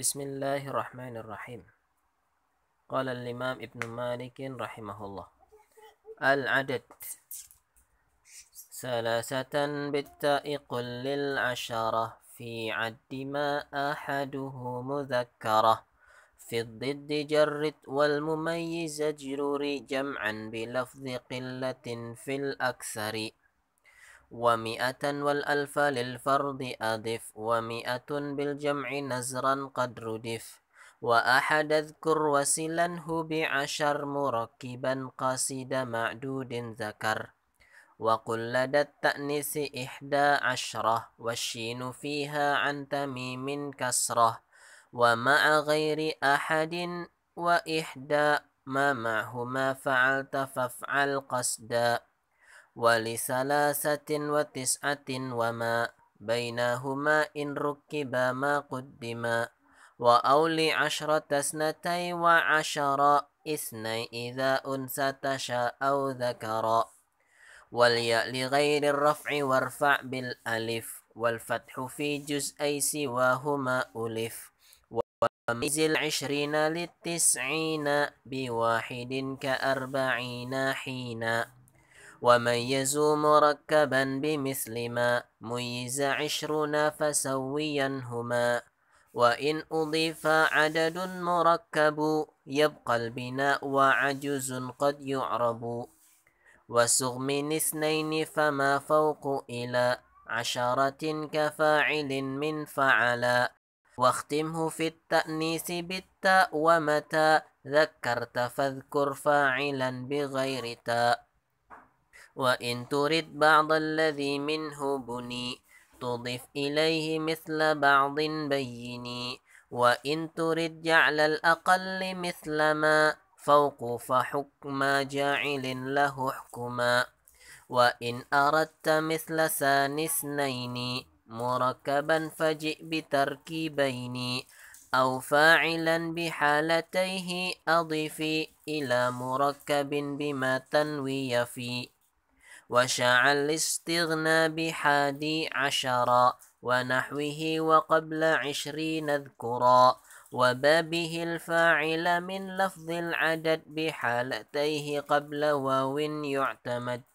بسم الله الرحمن الرحيم قال الإمام ابن مالك رحمه الله العدد ثلاثة بالتاء قل للعشرة في عد ما أحده مذكرة في الضد جرد والمميز جروري جمعا بلفظ قلة في الأكثر ومئة والألف للفرد أضف ومئة بالجمع نزرا قد ردف وأحد اذكر وسلنه بعشر مركبا قاصد معدود ذكر وقل لدى التأنيس إحدى عشرة والشين فيها عن تميم كسرة ومع غير أحد وإحدى ما معهما فعلت فافعل قصدا ولثلاثة وتسعة وما بينهما إن ركبا ما قدما وأولي عشرة سنتي وعشرا اثني إذا أنثى تشاء أو ذكرا والياء لغير الرفع وارفع بالألف والفتح في جزئي سواهما ألف وميز العشرين للتسعين بواحد كأربعين حينا ومن مركبا بمثل ما ميز عشرون فسويا هما وإن أضيف عدد مركب يبقى البناء وعجز قد يعرب وسغ من اثنين فما فوق إلى عشرة كفاعل من فعلا واختمه في التأنيث بالتاء ومتى ذكرت فاذكر فاعلا بغير تاء وإن ترد بعض الذي منه بني تضف إليه مثل بعض بيني وإن ترد جعل الأقل مثل ما فوق فحكم جاعل له حكما وإن أردت مثل سانسنين مركبا فجئ بتركيبين أو فاعلا بحالتيه أضف إلى مركب بما تنوي فيه وشاع الاستغنى بحادي عشرا ونحوه وقبل عشرين اذكرا وبابه الفاعل من لفظ العدد بحالتيه قبل واو يعتمد